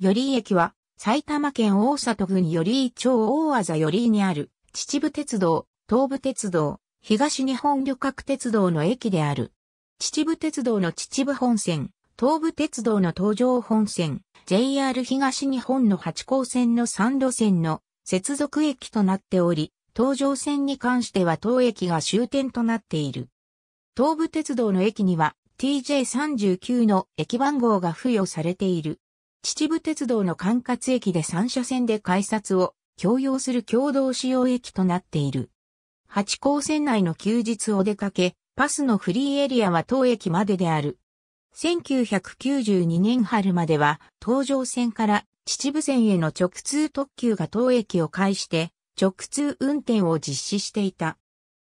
寄居駅は、埼玉県大里郡寄居町大和寄居にある、秩父鉄道、東武鉄道、東日本旅客鉄道の駅である。秩父鉄道の秩父本線、東武鉄道の東上本線、JR 東日本の八高線の3路線の接続駅となっており、東上線に関しては当駅が終点となっている。東武鉄道の駅には TJ39 の駅番号が付与されている。秩父鉄道の管轄駅で三車線で改札を共用する共同使用駅となっている。八甲線内の休日お出かけ、パスのフリーエリアは当駅までである。1992年春までは、東上線から秩父線への直通特急が当駅を介して直通運転を実施していた。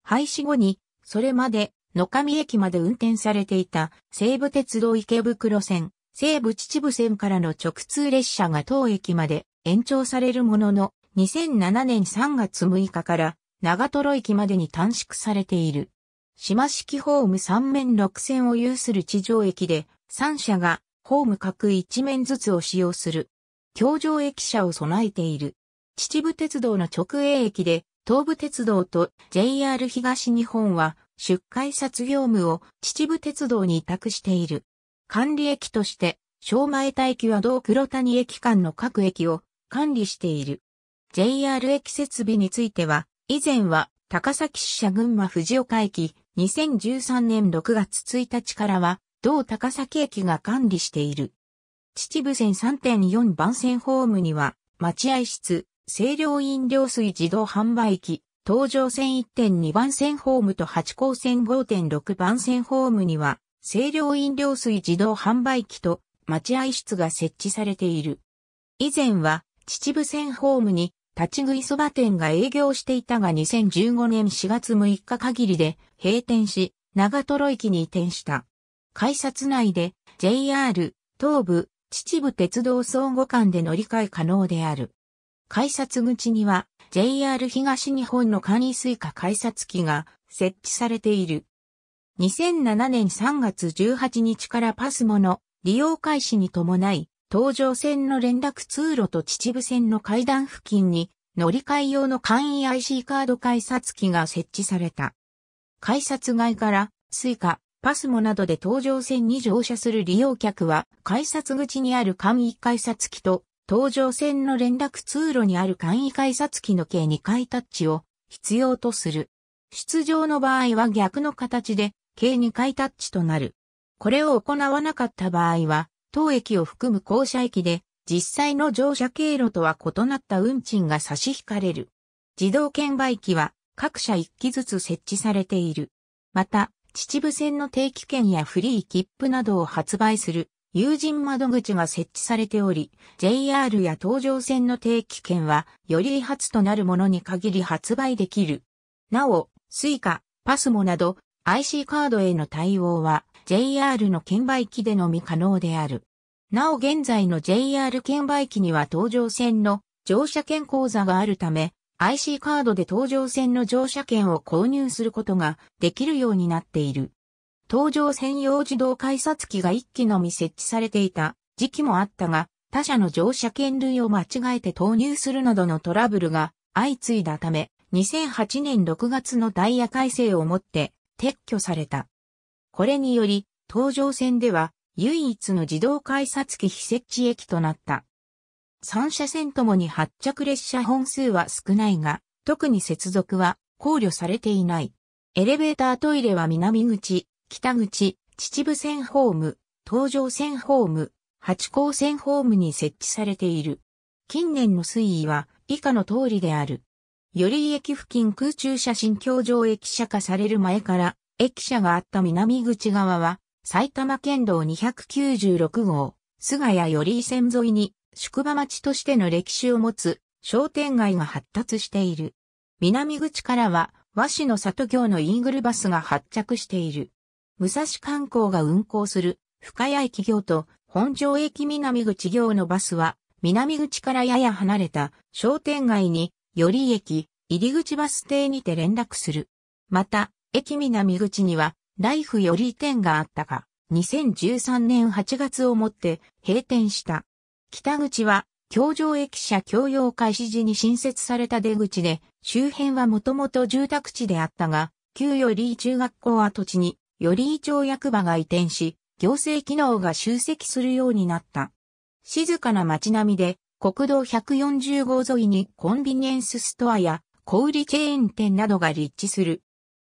廃止後に、それまで野上駅まで運転されていた西武鉄道池袋線、西武秩父線からの直通列車が当駅まで延長されるものの、2007年3月6日から長瀞駅までに短縮されている。島式ホーム3面6線を有する地上駅で、3社がホーム各1面ずつを使用する。橋上駅舎を備えている。秩父鉄道の直営駅で、東武鉄道と JR 東日本は出荷札業務を秩父鉄道に委託している。管理駅として、小前田駅は同黒谷駅間の各駅を管理している。JR 駅設備については、以前は高崎支社群馬藤岡駅、2013年6月1日からは、同高崎駅が管理している。秩父線3.4番線ホームには、待合室、清涼飲料水自動販売機、東上線1.2番線ホームと八高線5.6番線ホームには、清涼飲料水自動販売機と待合室が設置されている。以前は秩父線ホームに立ち食いそば店が営業していたが2015年4月6日限りで閉店し、長瀞駅に移転した。改札内で JR 東部秩父鉄道総合間で乗り換え可能である。改札口には JR 東日本の簡易水化改札機が設置されている。2007年3月18日からパスモの利用開始に伴い、東上線の連絡通路と秩父線の階段付近に乗り換え用の簡易 IC カード改札機が設置された。改札外からスイカ、パスモなどで東上線に乗車する利用客は改札口にある簡易改札機と東上線の連絡通路にある簡易改札機の計2回タッチを必要とする。出場の場合は逆の形で計2回タッチとなる。これを行わなかった場合は、当駅を含む降車駅で、実際の乗車経路とは異なった運賃が差し引かれる。自動券売機は各社1機ずつ設置されている。また、秩父線の定期券やフリー切符などを発売する友人窓口が設置されており、JR や東上線の定期券はより発となるものに限り発売できる。なお、スイカ、パスモなど IC カードへの対応は JR の券売機でのみ可能である。なお現在の JR 券売機には搭乗線の乗車券口座があるため、IC カードで搭乗線の乗車券を購入することができるようになっている。搭乗専用自動改札機が1機のみ設置されていた時期もあったが、他社の乗車券類を間違えて投入するなどのトラブルが相次いだため、2008年6月のダイヤ改正をもって撤去された。これにより、東上線では唯一の自動改札機非設置駅となった。三車線ともに発着列車本数は少ないが、特に接続は考慮されていない。エレベータートイレは南口、北口、秩父線ホーム、東上線ホーム、八甲線ホームに設置されている。近年の推移は以下の通りである。寄居駅付近空中写真橋上駅舎化される前から、駅舎があった南口側は、埼玉県道296号、菅谷寄居線沿いに、宿場町としての歴史を持つ商店街が発達している。南口からは、和紙の里行のイーグルバスが発着している。武蔵観光が運行する深谷駅行と本庄駅南口行のバスは、南口からやや離れた商店街により駅、入口バス停にて連絡する。また、駅南口には、ライフより店があったが、2013年8月をもって閉店した。北口は、京城駅舎共用開始時に新設された出口で、周辺はもともと住宅地であったが、旧より中学校跡地に、より町役場が移転し、行政機能が集積するようになった。静かな街並みで、国道140号沿いにコンビニエンスストアや小売チェーン店などが立地する。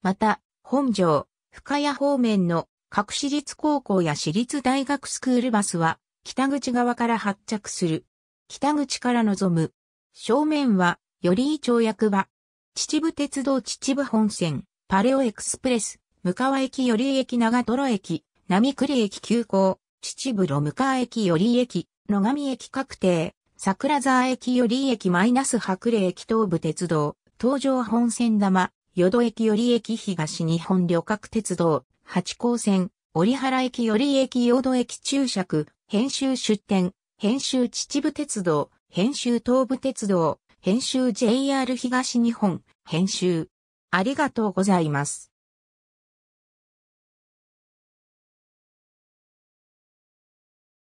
また、本庄、深谷方面の各私立高校や私立大学スクールバスは北口側から発着する。北口から望む。正面は、より町役場。秩父鉄道秩父本線、パレオエクスプレス、向川駅より駅長泥駅、並栗駅急行、秩父路向川駅より駅、野上駅確定、桜沢駅より駅マイナス白麗駅東武鉄道、東上本線玉、淀駅より駅東日本旅客鉄道、八高線、折原駅より駅淀駅注釈、編集出店、編集秩父鉄道、編集東武鉄道、編集 JR 東日本、編集。ありがとうございます。